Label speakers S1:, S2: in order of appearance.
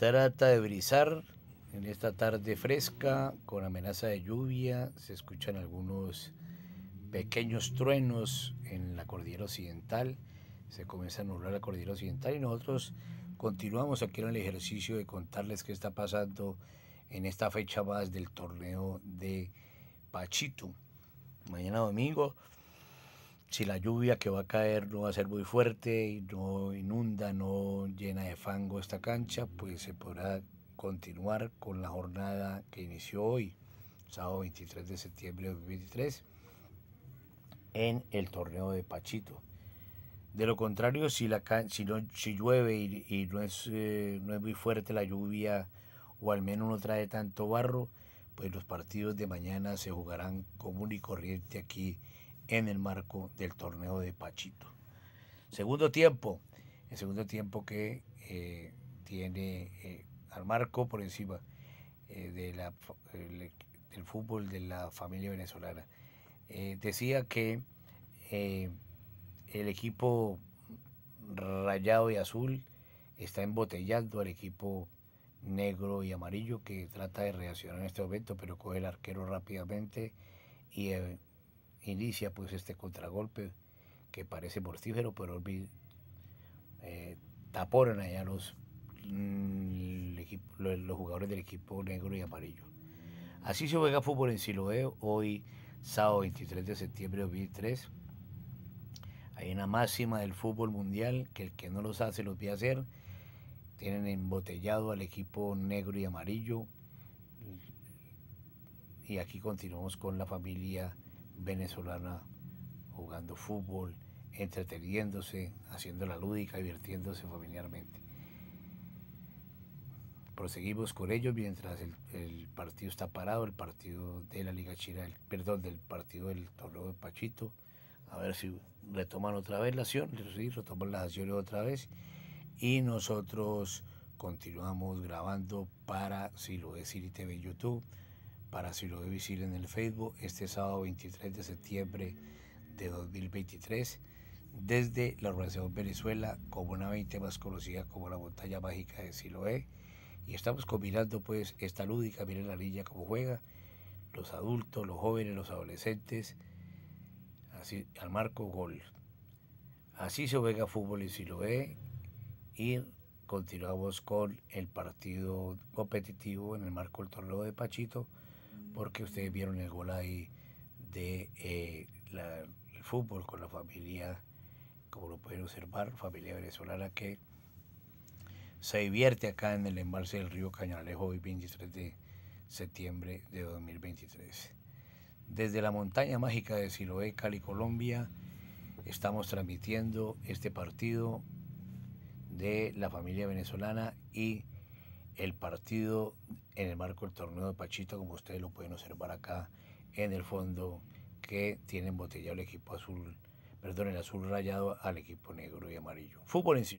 S1: Trata de brisar en esta tarde fresca, con amenaza de lluvia, se escuchan algunos pequeños truenos en la cordillera occidental, se comienza a nublar la cordillera occidental y nosotros continuamos aquí en el ejercicio de contarles qué está pasando en esta fecha más del torneo de Pachito. Mañana domingo si la lluvia que va a caer no va a ser muy fuerte y no inunda, no llena de fango esta cancha, pues se podrá continuar con la jornada que inició hoy, sábado 23 de septiembre de 2023, en el torneo de Pachito. De lo contrario, si, la si, no, si llueve y, no, es, eh, no es muy fuerte la lluvia, o al menos no trae tanto barro, pues los partidos de mañana se jugarán común y corriente aquí en el marco del torneo de Pachito. Segundo tiempo, el segundo tiempo que eh, tiene eh, al marco por encima eh, e, del fútbol de la familia venezolana. decía que el equipo rayado y azul está embotellando al equipo negro y amarillo que trata de reaccionar en este momento, pero coge el arquero rápidamente y inicia pues este contragolpe que parece mortífero, pero eh, allá los, mm, los, jugadores del equipo negro y amarillo. Así se juega fútbol en Siloé hoy, sábado 23 de septiembre de 2003. Hay una máxima del fútbol mundial que el que no los hace los ve hacer. Tienen embotellado al equipo negro y amarillo. Y aquí continuamos con la familia venezolana jugando fútbol, entreteniéndose, haciendo la lúdica, divirtiéndose familiarmente. Proseguimos con ello mientras el, partido está parado, el partido de la Liga China, el, perdón, del partido del torneo de Pachito, a ver si retoman otra vez la acción, sí, retoman las acciones otra vez y nosotros continuamos grabando para si lo TV en YouTube para si lo visible en el Facebook este sábado 23 de septiembre de 2023 desde la Organización Venezuela, como una 20 más conocida como la montaña mágica de Siloé. Y estamos combinando pues esta lúdica, miren la niña como juega, los adultos, los jóvenes, los adolescentes, así al marco gol. Así se juega fútbol en Siloé y continuamos con el partido competitivo en el marco del torneo de Pachito porque ustedes vieron el gol ahí de eh, el fútbol con la familia, como lo pueden observar, familia venezolana que se divierte acá en el embalse del río Cañalejo hoy 23 de septiembre de 2023. Desde la montaña mágica de Siloé, Cali, Colombia, estamos transmitiendo este partido de la familia venezolana y el partido en el marco del torneo de Pachito, como ustedes lo pueden observar acá en el fondo, que tiene embotellado el equipo azul, perdón, el azul rayado al equipo negro y amarillo. Fútbol en